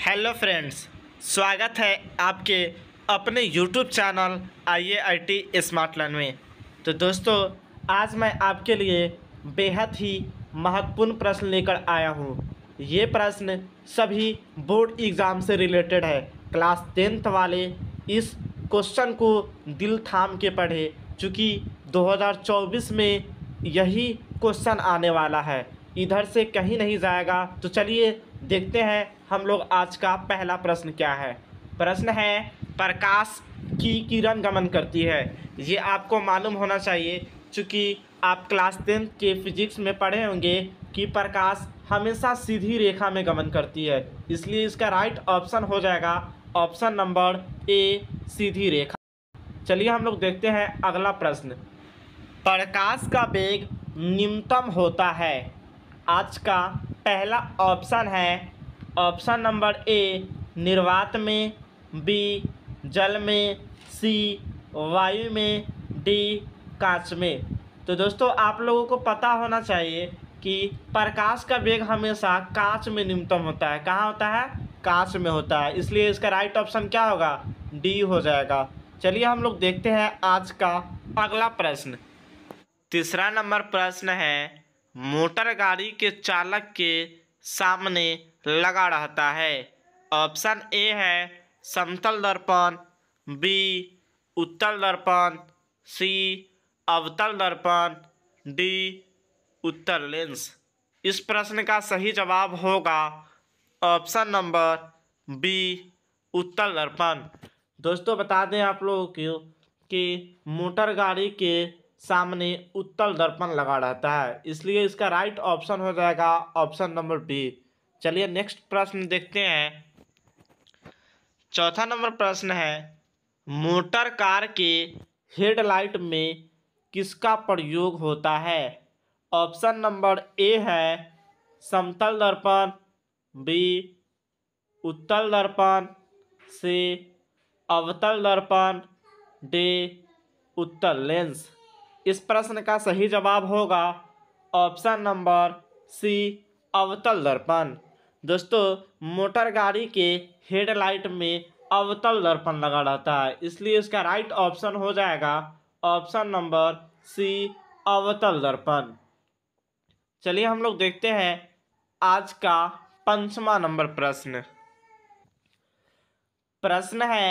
hello friends स्वागत है आपके अपने YouTube channel I A I T smart learn में तो दोस्तों आज मैं आपके लिए बेहद ही महत्वपूर्ण प्रश्न लेकर आया हूँ ये प्रश्न सभी बोर्ड एग्ज़ाम से रिलेटेड है क्लास टेंथ वाले इस क्वेश्चन को दिल थाम के पढ़े चूँकि 2024 में यही क्वेश्चन आने वाला है इधर से कहीं नहीं जाएगा तो चलिए देखते हैं हम लोग आज का पहला प्रश्न क्या है प्रश्न है प्रकाश की किरण गमन करती है ये आपको मालूम होना चाहिए चूँकि आप क्लास टेंथ के फिजिक्स में पढ़े होंगे कि प्रकाश हमेशा सीधी रेखा में गमन करती है इसलिए इसका राइट ऑप्शन हो जाएगा ऑप्शन नंबर ए सीधी रेखा चलिए हम लोग देखते हैं अगला प्रश्न प्रकाश का वेग निम्नतम होता है आज का पहला ऑप्शन है ऑप्शन नंबर ए निर्वात में बी जल में सी वायु में डी कांच में तो दोस्तों आप लोगों को पता होना चाहिए कि प्रकाश का वेग हमेशा कांच में न्यूनतम होता है कहाँ होता है कांच में होता है इसलिए इसका राइट ऑप्शन क्या होगा डी हो जाएगा चलिए हम लोग देखते हैं आज का अगला प्रश्न तीसरा नंबर प्रश्न है मोटर गाड़ी के चालक के सामने लगा रहता है ऑप्शन ए है समतल दर्पण बी उत्तल दर्पण सी अवतल दर्पण डी उत्तर लेंस इस प्रश्न का सही जवाब होगा ऑप्शन नंबर बी उत्तल दर्पण दोस्तों बता दें आप लोगों को कि मोटर गाड़ी के सामने उत्तल दर्पण लगा रहता है इसलिए इसका राइट ऑप्शन हो जाएगा ऑप्शन नंबर बी चलिए नेक्स्ट प्रश्न देखते हैं चौथा नंबर प्रश्न है मोटर कार के हेडलाइट में किसका प्रयोग होता है ऑप्शन नंबर ए है समतल दर्पण बी उत्तल दर्पण सी अवतल दर्पण डी उत्तल लेंस इस प्रश्न का सही जवाब होगा ऑप्शन नंबर सी अवतल दर्पण दोस्तों मोटर गाड़ी के हेडलाइट में अवतल दर्पण लगा रहता है इसलिए इसका राइट ऑप्शन हो जाएगा ऑप्शन नंबर सी अवतल दर्पण चलिए हम लोग देखते हैं आज का पंचवा नंबर प्रश्न प्रश्न है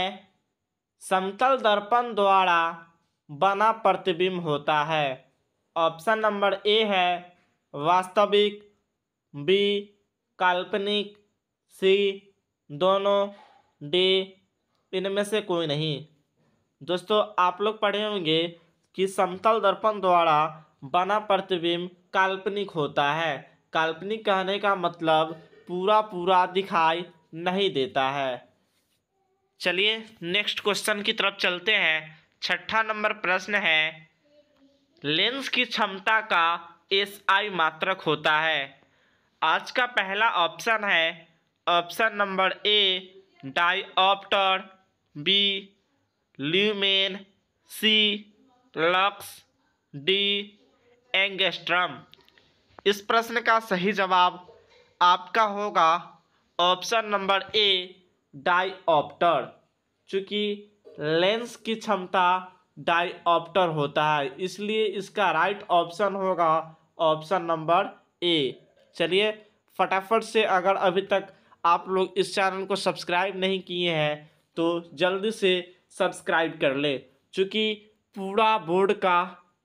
समतल दर्पण द्वारा बना प्रतिबिंब होता है ऑप्शन नंबर ए है वास्तविक बी काल्पनिक सी दोनों डी इनमें से कोई नहीं दोस्तों आप लोग पढ़े होंगे कि समतल दर्पण द्वारा बना प्रतिबिंब काल्पनिक होता है काल्पनिक कहने का मतलब पूरा पूरा दिखाई नहीं देता है चलिए नेक्स्ट क्वेश्चन की तरफ चलते हैं छठा नंबर प्रश्न है लेंस की क्षमता का एस आई मात्रक होता है आज का पहला ऑप्शन है option number A diopter B lumen C lux D angstrom इस प्रश्न का सही जवाब आपका होगा ऑप्शन नंबर ए डाईऑप्टर चूँकि लेंस की क्षमता डाईऑप्टर होता है इसलिए इसका राइट ऑप्शन होगा ऑप्शन नंबर ए चलिए फटाफट से अगर अभी तक आप लोग इस चैनल को सब्सक्राइब नहीं किए हैं तो जल्दी से सब्सक्राइब कर ले चूँकि पूरा बोर्ड का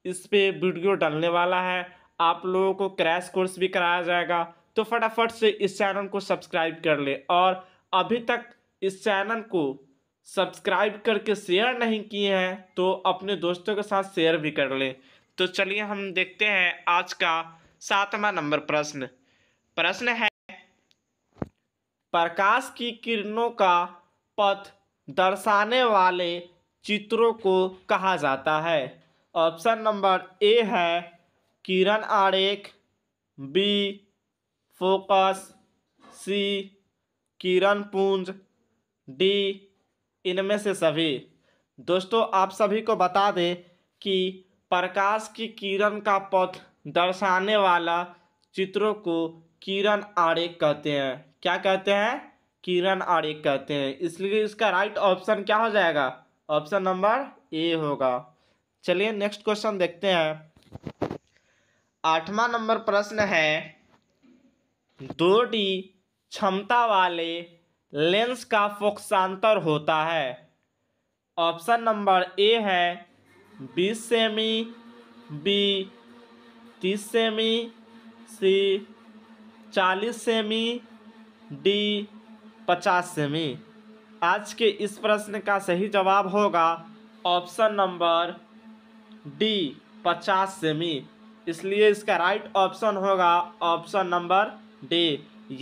इस पर वीडियो डालने वाला है आप लोगों को क्रैश कोर्स भी कराया जाएगा तो फटाफट से इस चैनल को सब्सक्राइब कर ले और अभी तक इस चैनल को सब्सक्राइब करके शेयर नहीं किए हैं तो अपने दोस्तों के साथ शेयर भी कर लें तो चलिए हम देखते हैं आज का सातवां नंबर प्रश्न प्रश्न है प्रकाश की किरणों का पथ दर्शाने वाले चित्रों को कहा जाता है ऑप्शन नंबर ए है किरण आरेख बी फोकस सी किरण पुंज डी इनमें से सभी दोस्तों आप सभी को बता दें कि प्रकाश की किरण का पथ दर्शाने वाला चित्रों को किरण आरेख कहते हैं क्या कहते हैं किरण आरेख कहते हैं इसलिए इसका राइट ऑप्शन क्या हो जाएगा ऑप्शन नंबर ए होगा चलिए नेक्स्ट क्वेश्चन देखते हैं आठवां नंबर प्रश्न है दो डी क्षमता वाले लेंस का फोक्सांतर होता है ऑप्शन नंबर ए है बीस सेमी बी तीस सेमी सी चालीस सेमी डी पचास सेमी आज के इस प्रश्न का सही जवाब होगा ऑप्शन नंबर डी पचास सेमी इसलिए इसका राइट ऑप्शन होगा ऑप्शन नंबर डी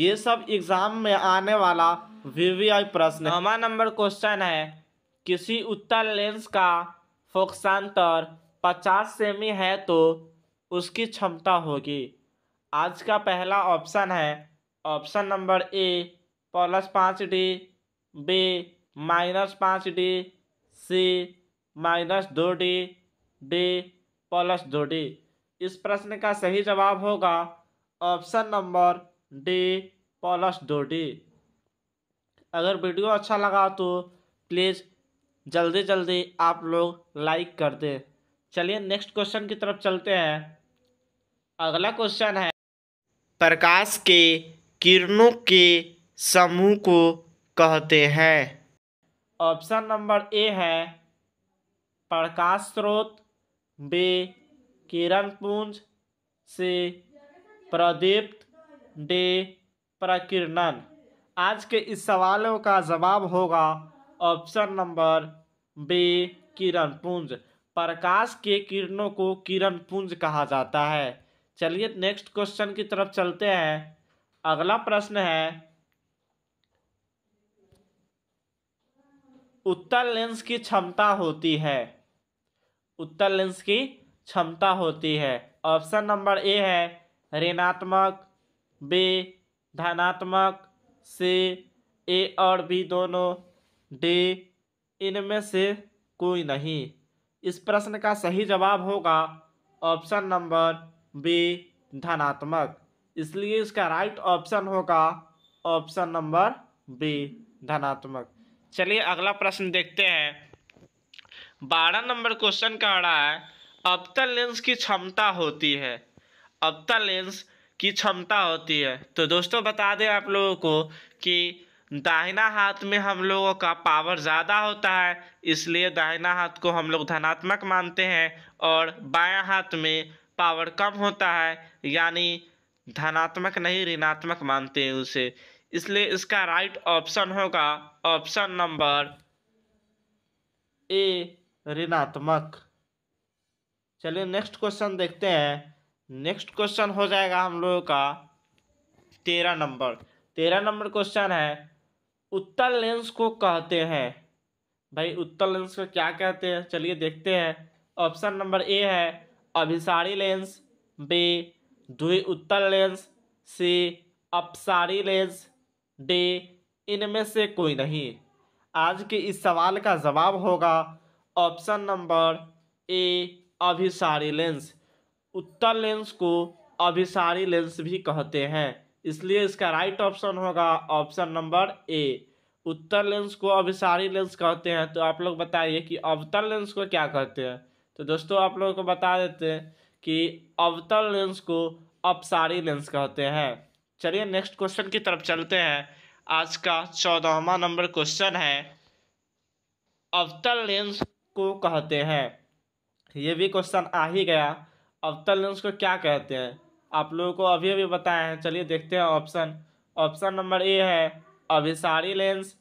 ये सब एग्ज़ाम में आने वाला वीवीआई प्रश्न नवा नंबर क्वेश्चन है किसी उत्तल लेंस का फोक्सांतर 50 सेमी है तो उसकी क्षमता होगी आज का पहला ऑप्शन है ऑप्शन नंबर ए प्लस पाँच डी बी माइनस पाँच डी सी माइनस दो डी डी प्लस दो डी इस प्रश्न का सही जवाब होगा ऑप्शन नंबर डी प्लस दो डी अगर वीडियो अच्छा लगा तो प्लीज़ जल्दी जल्दी आप लोग लाइक कर दें चलिए नेक्स्ट क्वेश्चन की तरफ चलते हैं अगला क्वेश्चन है प्रकाश के किरणों के समूह को कहते हैं ऑप्शन नंबर ए है प्रकाश स्रोत बी किरण पुंज सी प्रदीप्त डी प्रकिरणन आज के इस सवालों का जवाब होगा ऑप्शन नंबर बे किरण पुंज प्रकाश के किरणों को किरण पुंज कहा जाता है चलिए नेक्स्ट क्वेश्चन की तरफ चलते हैं अगला प्रश्न है उत्तर लेंस की क्षमता होती है उत्तर लेंस की क्षमता होती है ऑप्शन नंबर ए है ऋणात्मक बी धनात्मक से ए और बी दोनों डी इनमें से कोई नहीं इस प्रश्न का सही जवाब होगा ऑप्शन नंबर बी धनात्मक इसलिए इसका राइट ऑप्शन होगा ऑप्शन नंबर बी धनात्मक चलिए अगला प्रश्न देखते हैं बारह नंबर क्वेश्चन कह रहा है अबतल लेंस की क्षमता होती है अबतल लेंस की क्षमता होती है तो दोस्तों बता दें आप लोगों को कि दाहिना हाथ में हम लोगों का पावर ज़्यादा होता है इसलिए दाहिना हाथ को हम लोग धनात्मक मानते हैं और बायां हाथ में पावर कम होता है यानी धनात्मक नहीं ऋणात्मक मानते हैं उसे इसलिए इसका राइट ऑप्शन होगा ऑप्शन नंबर ए ऋणात्मक चलिए नेक्स्ट क्वेश्चन देखते हैं नेक्स्ट क्वेश्चन हो जाएगा हम लोगों का तेरह नंबर तेरह नंबर क्वेश्चन है उत्तर लेंस को कहते हैं भाई उत्तर लेंस को क्या कहते हैं चलिए देखते हैं ऑप्शन नंबर ए है अभिसारी लेंस बी द्वि उत्तर लेंस सी अपसारी लेंस डी इनमें से कोई नहीं आज के इस सवाल का जवाब होगा ऑप्शन नंबर ए अभिसारी लेंस उत्तर लेंस को अभिसारी लेंस भी कहते हैं इसलिए इसका राइट ऑप्शन होगा ऑप्शन नंबर ए उत्तर लेंस को अभिसारी लेंस कहते हैं तो आप लोग बताइए कि अवतल लेंस को क्या कहते हैं तो दोस्तों आप लोगों को बता देते हैं कि अवतल लेंस को अपसारी लेंस कहते हैं चलिए नेक्स्ट क्वेश्चन की तरफ चलते हैं आज का चौदहवा नंबर क्वेश्चन है अवतल लेंस को कहते हैं ये भी क्वेश्चन आ ही गया अवतल लेंस को क्या कहते हैं आप लोगों को अभी अभी बताए हैं चलिए देखते हैं ऑप्शन ऑप्शन नंबर ए है अभिसारी लेंस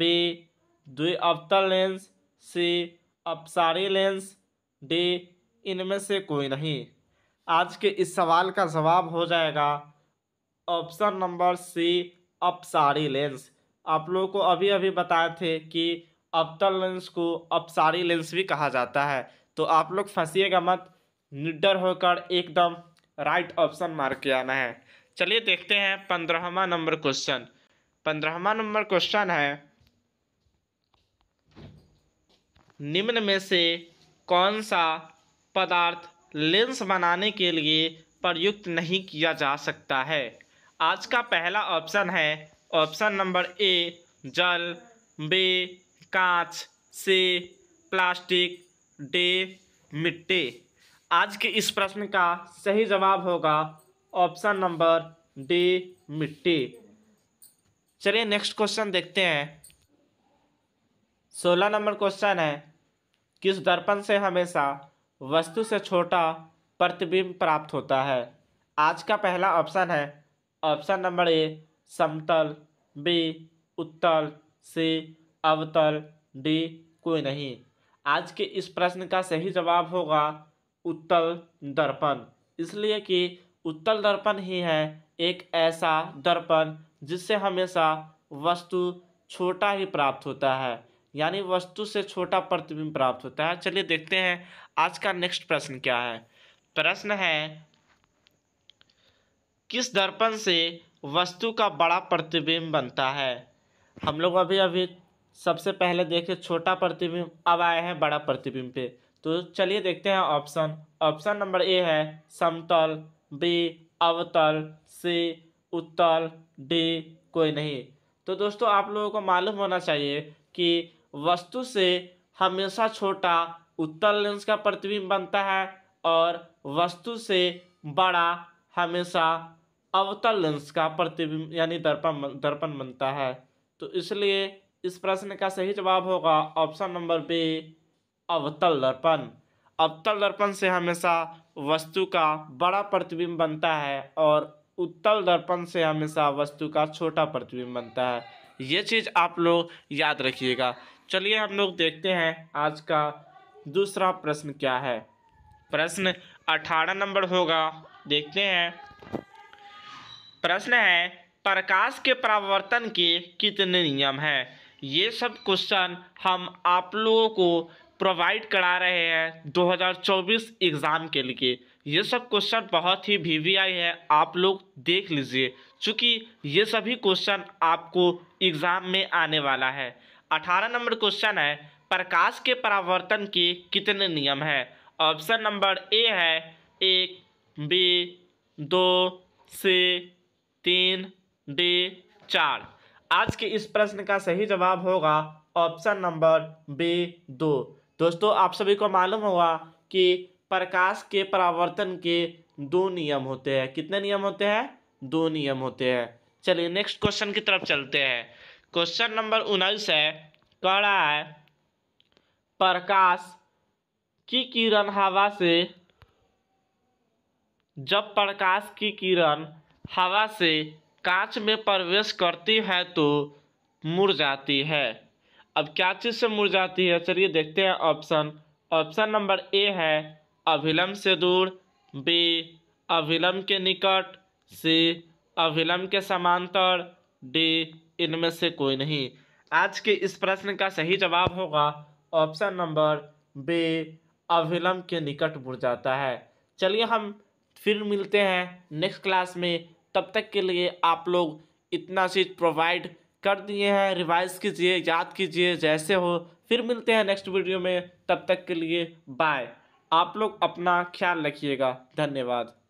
बी द्वि अवतल लेंस सी अपसारी लेंस डी इनमें से कोई नहीं आज के इस सवाल का जवाब हो जाएगा ऑप्शन नंबर सी अपसारी लेंस आप लोगों को अभी अभी बताए थे कि अवतल लेंस को अपसारी लेंस भी कहा जाता है तो आप लोग फंसीएगा मत निडर होकर एकदम राइट ऑप्शन मार के आना है चलिए देखते हैं पंद्रहवा नंबर क्वेश्चन पंद्रहवा नंबर क्वेश्चन है निम्न में से कौन सा पदार्थ लेंस बनाने के लिए प्रयुक्त नहीं किया जा सकता है आज का पहला ऑप्शन है ऑप्शन नंबर ए जल बे कांच से प्लास्टिक डे मिट्टी आज के इस प्रश्न का सही जवाब होगा ऑप्शन नंबर डी मिट्टी चलिए नेक्स्ट क्वेश्चन देखते हैं सोलह नंबर क्वेश्चन है किस दर्पण से हमेशा वस्तु से छोटा प्रतिबिंब प्राप्त होता है आज का पहला ऑप्शन है ऑप्शन नंबर ए समतल बी उत्तल सी अवतल डी कोई नहीं आज के इस प्रश्न का सही जवाब होगा उत्तल दर्पण इसलिए कि उत्तल दर्पण ही है एक ऐसा दर्पण जिससे हमेशा वस्तु छोटा ही प्राप्त होता है यानी वस्तु से छोटा प्रतिबिंब प्राप्त होता है चलिए देखते हैं आज का नेक्स्ट प्रश्न क्या है प्रश्न है किस दर्पण से वस्तु का बड़ा प्रतिबिंब बनता है हम लोग अभी अभी सबसे पहले देखे छोटा प्रतिबिंब अब आए हैं बड़ा प्रतिबिंब पे तो चलिए देखते हैं ऑप्शन ऑप्शन नंबर ए है समतल बी अवतल सी उत्तल डी कोई नहीं तो दोस्तों आप लोगों को मालूम होना चाहिए कि वस्तु से हमेशा छोटा उत्तल लेंस का प्रतिबिंब बनता है और वस्तु से बड़ा हमेशा अवतल लेंस का प्रतिबिंब यानी दर्पण दर्पण बनता है तो इसलिए इस प्रश्न का सही जवाब होगा ऑप्शन नंबर बी अवतल दर्पण अवतल दर्पण से हमेशा वस्तु का बड़ा प्रतिबिंब बनता है और उत्तल दर्पण से हमेशा वस्तु का छोटा प्रतिबिंब बनता है ये चीज़ आप लोग याद रखिएगा चलिए हम लोग देखते हैं आज का दूसरा प्रश्न क्या है प्रश्न अठारह नंबर होगा देखते हैं प्रश्न है प्रकाश के परावर्तन के कितने नियम हैं ये सब क्वेश्चन हम आप लोगों को प्रोवाइड करा रहे हैं 2024 एग्ज़ाम के लिए ये सब क्वेश्चन बहुत ही वी वी आई है आप लोग देख लीजिए क्योंकि ये सभी क्वेश्चन आपको एग्ज़ाम में आने वाला है 18 नंबर क्वेश्चन है प्रकाश के परावर्तन के कितने नियम हैं ऑप्शन नंबर ए है एक बी दो से तीन डी चार आज के इस प्रश्न का सही जवाब होगा ऑप्शन नंबर बी दो दोस्तों आप सभी को मालूम होगा कि प्रकाश के परावर्तन के दो नियम होते हैं कितने नियम होते हैं दो नियम होते हैं चलिए नेक्स्ट क्वेश्चन की तरफ चलते हैं क्वेश्चन नंबर उन्नीस है कह रहा है प्रकाश की किरण हवा से जब प्रकाश की किरण हवा से कांच में प्रवेश करती है तो मुड़ जाती है अब क्या चीज़ से मुड़ जाती है चलिए देखते हैं ऑप्शन ऑप्शन नंबर ए है अभिलम से दूर बी अभिलम के निकट सी अभिलम के समांतर डी इनमें से कोई नहीं आज के इस प्रश्न का सही जवाब होगा ऑप्शन नंबर बी अभिलम के निकट जाता है चलिए हम फिर मिलते हैं नेक्स्ट क्लास में तब तक के लिए आप लोग इतना चीज़ प्रोवाइड कर दिए हैं रिवाइज कीजिए याद कीजिए जैसे हो फिर मिलते हैं नेक्स्ट वीडियो में तब तक के लिए बाय आप लोग अपना ख्याल रखिएगा धन्यवाद